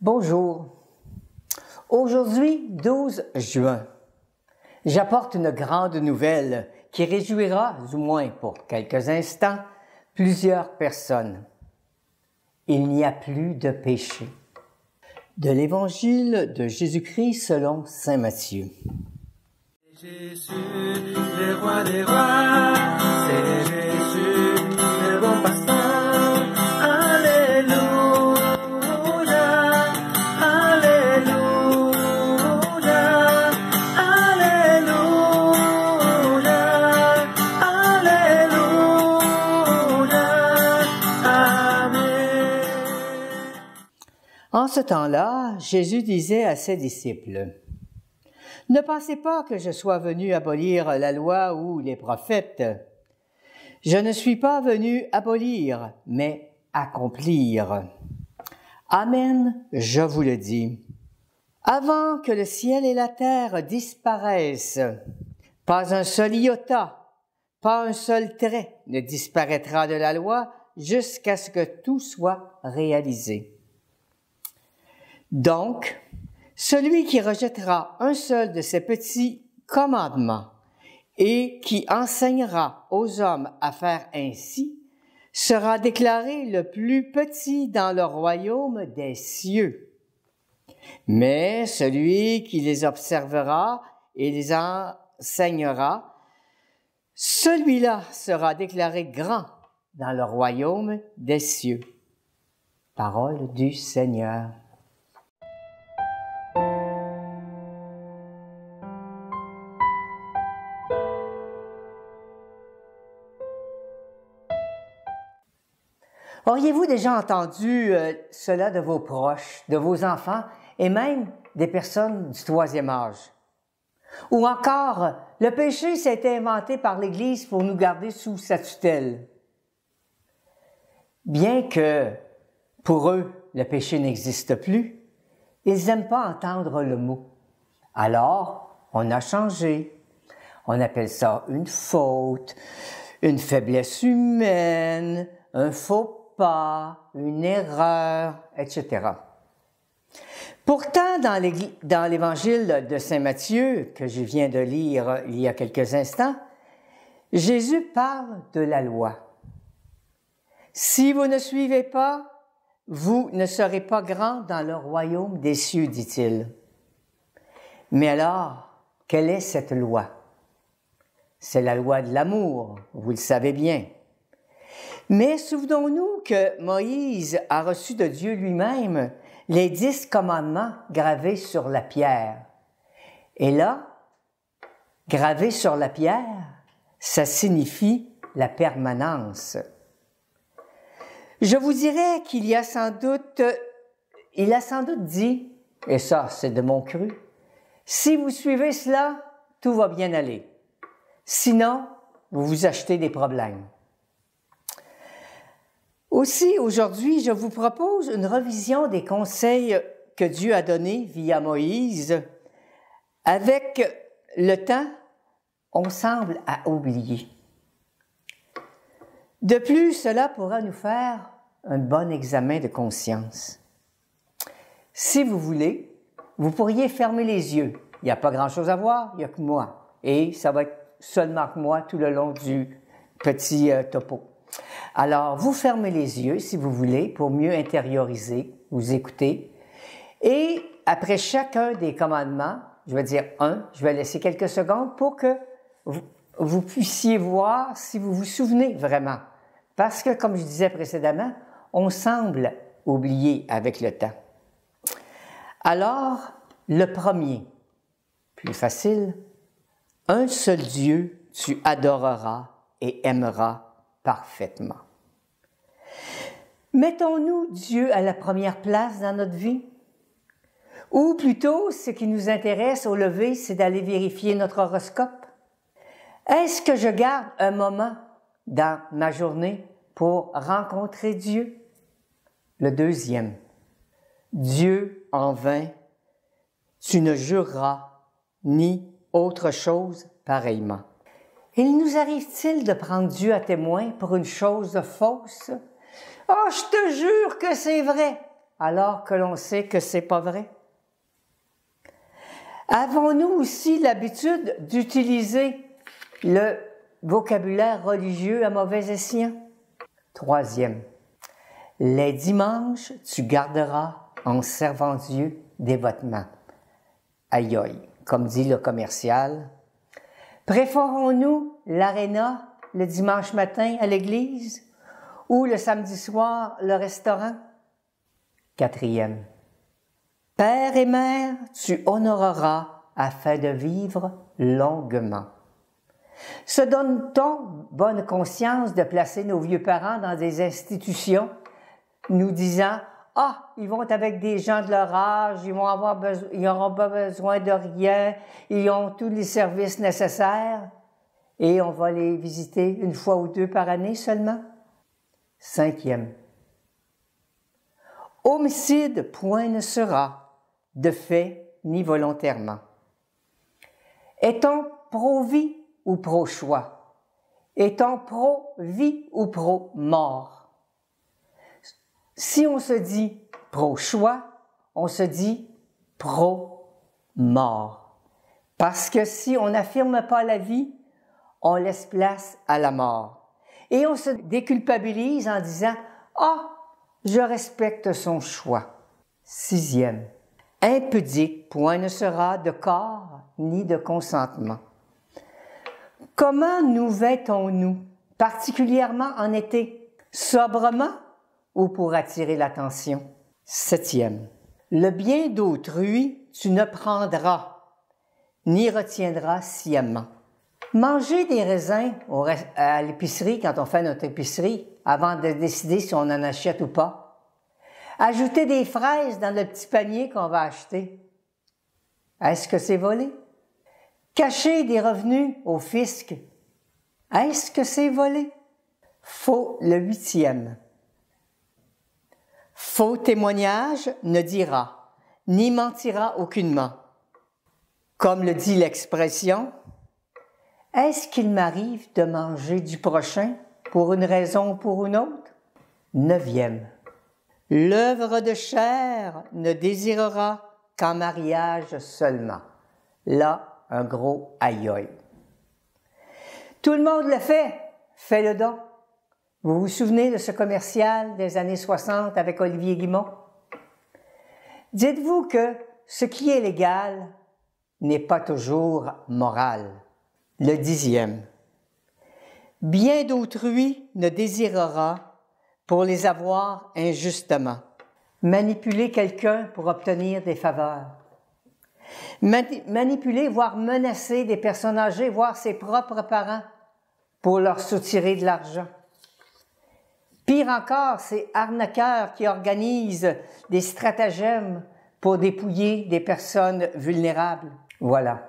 Bonjour. Aujourd'hui, 12 juin, j'apporte une grande nouvelle qui réjouira, du moins pour quelques instants, plusieurs personnes. Il n'y a plus de péché. De l'Évangile de Jésus-Christ selon Saint Matthieu. Jésus, le roi des rois. En ce temps-là, Jésus disait à ses disciples, Ne pensez pas que je sois venu abolir la loi ou les prophètes. Je ne suis pas venu abolir, mais accomplir. Amen, je vous le dis. Avant que le ciel et la terre disparaissent, pas un seul iota, pas un seul trait ne disparaîtra de la loi jusqu'à ce que tout soit réalisé. Donc, celui qui rejettera un seul de ces petits commandements et qui enseignera aux hommes à faire ainsi sera déclaré le plus petit dans le royaume des cieux. Mais celui qui les observera et les enseignera, celui-là sera déclaré grand dans le royaume des cieux. Parole du Seigneur. Auriez-vous déjà entendu euh, cela de vos proches, de vos enfants et même des personnes du troisième âge? Ou encore, le péché s'est inventé par l'Église pour nous garder sous sa tutelle. Bien que pour eux, le péché n'existe plus, ils n'aiment pas entendre le mot. Alors, on a changé. On appelle ça une faute, une faiblesse humaine, un faux pas, une erreur, etc. Pourtant, dans l'évangile de Saint Matthieu, que je viens de lire il y a quelques instants, Jésus parle de la loi. Si vous ne suivez pas, vous ne serez pas grand dans le royaume des cieux, dit-il. Mais alors, quelle est cette loi C'est la loi de l'amour, vous le savez bien. Mais souvenons-nous que Moïse a reçu de Dieu lui-même les dix commandements gravés sur la pierre. Et là, gravé sur la pierre, ça signifie la permanence. Je vous dirais qu'il y a sans doute, il a sans doute dit, et ça c'est de mon cru, si vous suivez cela, tout va bien aller. Sinon, vous vous achetez des problèmes. Aussi, aujourd'hui, je vous propose une revision des conseils que Dieu a donnés via Moïse. Avec le temps, on semble à oublier. De plus, cela pourra nous faire un bon examen de conscience. Si vous voulez, vous pourriez fermer les yeux. Il n'y a pas grand-chose à voir, il n'y a que moi. Et ça va être seulement moi tout le long du petit euh, topo. Alors, vous fermez les yeux, si vous voulez, pour mieux intérioriser, vous écouter. Et après chacun des commandements, je vais dire un, je vais laisser quelques secondes pour que vous puissiez voir si vous vous souvenez vraiment. Parce que, comme je disais précédemment, on semble oublier avec le temps. Alors, le premier, plus facile, un seul Dieu tu adoreras et aimeras parfaitement. Mettons-nous Dieu à la première place dans notre vie? Ou plutôt, ce qui nous intéresse au lever, c'est d'aller vérifier notre horoscope. Est-ce que je garde un moment dans ma journée pour rencontrer Dieu? Le deuxième, Dieu en vain, tu ne jureras ni autre chose pareillement. Il nous arrive-t-il de prendre Dieu à témoin pour une chose fausse? Oh, je te jure que c'est vrai, alors que l'on sait que c'est pas vrai. Avons-nous aussi l'habitude d'utiliser le vocabulaire religieux à mauvais escient? Troisième, les dimanches, tu garderas en servant Dieu dévotement. Aïe aïe, comme dit le commercial, Préférons-nous l'aréna le dimanche matin à l'église ou le samedi soir le restaurant? Quatrième. Père et mère, tu honoreras afin de vivre longuement. Se donne-t-on bonne conscience de placer nos vieux parents dans des institutions, nous disant ah, ils vont avec des gens de leur âge, ils vont avoir besoin, ils n'auront pas besoin de rien, ils ont tous les services nécessaires et on va les visiter une fois ou deux par année seulement. Cinquième. Homicide point ne sera, de fait ni volontairement. Est-on pro-vie ou pro-choix? Est-on pro-vie ou pro-mort? Si on se dit pro-choix, on se dit pro-mort. Parce que si on n'affirme pas la vie, on laisse place à la mort. Et on se déculpabilise en disant ⁇ Ah, je respecte son choix ⁇ Sixième. Impudique, point ne sera de corps ni de consentement. Comment nous vêtons-nous, particulièrement en été Sobrement ou pour attirer l'attention. Septième, le bien d'autrui, tu ne prendras, ni retiendras sciemment. Manger des raisins à l'épicerie quand on fait notre épicerie, avant de décider si on en achète ou pas. Ajouter des fraises dans le petit panier qu'on va acheter. Est-ce que c'est volé? Cacher des revenus au fisc. Est-ce que c'est volé? Faux le huitième. Faux témoignage ne dira, ni mentira aucunement. Comme le dit l'expression, est-ce qu'il m'arrive de manger du prochain pour une raison ou pour une autre? Neuvième. L'œuvre de chair ne désirera qu'en mariage seulement. Là, un gros aïe Tout le monde le fait, fais le don. Vous vous souvenez de ce commercial des années 60 avec Olivier Guimont? Dites-vous que ce qui est légal n'est pas toujours moral. Le dixième. Bien d'autrui ne désirera pour les avoir injustement. Manipuler quelqu'un pour obtenir des faveurs. manipuler, voire menacer des personnes âgées, voire ses propres parents pour leur soutirer de l'argent Pire encore, ces arnaqueurs qui organisent des stratagèmes pour dépouiller des personnes vulnérables. Voilà.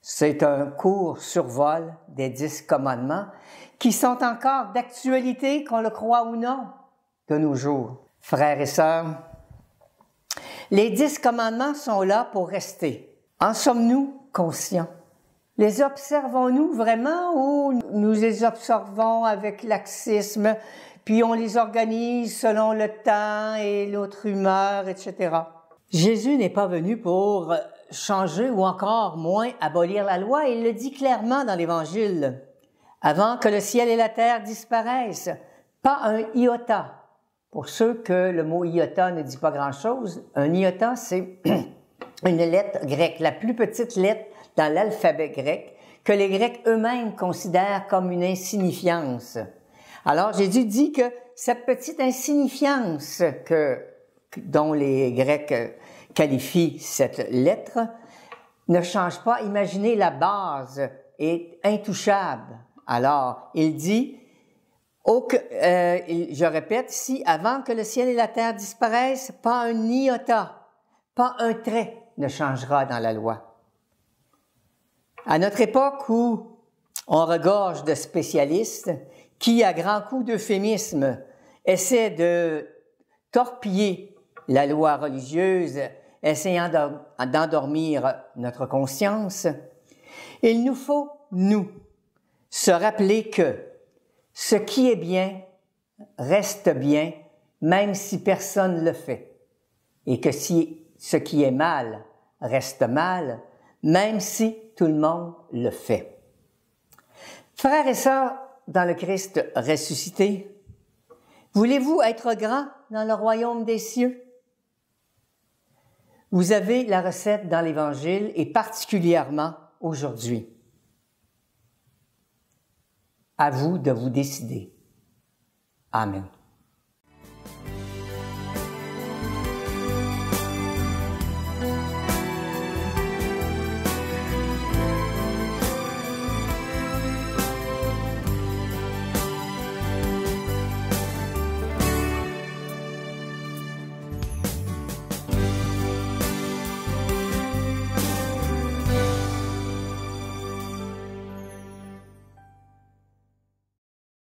C'est un court survol des dix commandements qui sont encore d'actualité, qu'on le croit ou non, de nos jours. Frères et sœurs, les dix commandements sont là pour rester. En sommes-nous conscients? Les observons-nous vraiment ou nous les observons avec laxisme, puis on les organise selon le temps et l'autre humeur, etc. Jésus n'est pas venu pour changer ou encore moins abolir la loi, il le dit clairement dans l'Évangile. Avant que le ciel et la terre disparaissent, pas un iota. Pour ceux que le mot iota ne dit pas grand-chose, un iota, c'est une lettre grecque, la plus petite lettre dans l'alphabet grec, que les Grecs eux-mêmes considèrent comme une insignifiance. Alors Jésus dit que cette petite insignifiance que, dont les Grecs qualifient cette lettre ne change pas. Imaginez la base est intouchable. Alors, il dit, euh, je répète si avant que le ciel et la terre disparaissent, pas un iota, pas un trait, ne changera dans la loi. À notre époque où on regorge de spécialistes qui, à grands coups d'euphémisme, essaient de torpiller la loi religieuse, essayant d'endormir notre conscience, il nous faut, nous, se rappeler que ce qui est bien reste bien, même si personne ne le fait, et que si ce qui est mal reste mal, même si tout le monde le fait. Frères et sœurs dans le Christ ressuscité, voulez-vous être grand dans le royaume des cieux? Vous avez la recette dans l'Évangile et particulièrement aujourd'hui. À vous de vous décider. Amen.